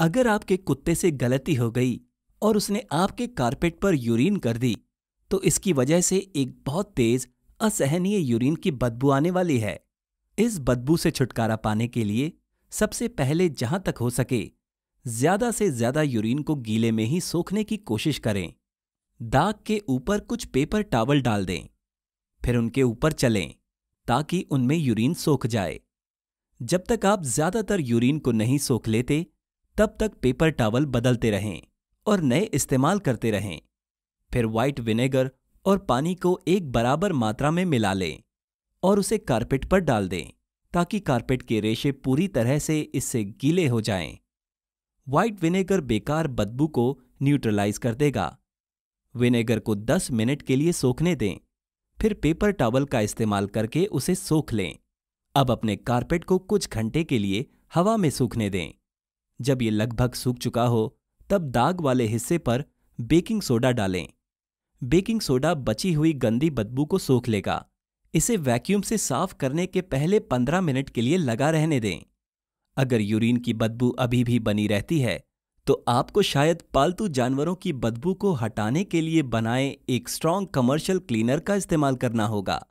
अगर आपके कुत्ते से गलती हो गई और उसने आपके कारपेट पर यूरिन कर दी तो इसकी वजह से एक बहुत तेज असहनीय यूरिन की बदबू आने वाली है इस बदबू से छुटकारा पाने के लिए सबसे पहले जहां तक हो सके ज्यादा से ज्यादा यूरिन को गीले में ही सोखने की कोशिश करें दाग के ऊपर कुछ पेपर टावल डाल दें फिर उनके ऊपर चलें ताकि उनमें यूरिन सोख जाए जब तक आप ज्यादातर यूरिन को नहीं सोख लेते तब तक पेपर टावल बदलते रहें और नए इस्तेमाल करते रहें फिर व्हाइट विनेगर और पानी को एक बराबर मात्रा में मिला लें और उसे कारपेट पर डाल दें ताकि कारपेट के रेशे पूरी तरह से इससे गीले हो जाएं। व्हाइट विनेगर बेकार बदबू को न्यूट्रलाइज कर देगा विनेगर को 10 मिनट के लिए सोखने दें फिर पेपर टावल का इस्तेमाल करके उसे सोख लें अब अपने कारपेट को कुछ घंटे के लिए हवा में सूखने दें जब ये लगभग सूख चुका हो तब दाग वाले हिस्से पर बेकिंग सोडा डालें बेकिंग सोडा बची हुई गंदी बदबू को सोख लेगा इसे वैक्यूम से साफ करने के पहले पंद्रह मिनट के लिए लगा रहने दें अगर यूरिन की बदबू अभी भी बनी रहती है तो आपको शायद पालतू जानवरों की बदबू को हटाने के लिए बनाए एक स्ट्रांग कमर्शियल क्लीनर का इस्तेमाल करना होगा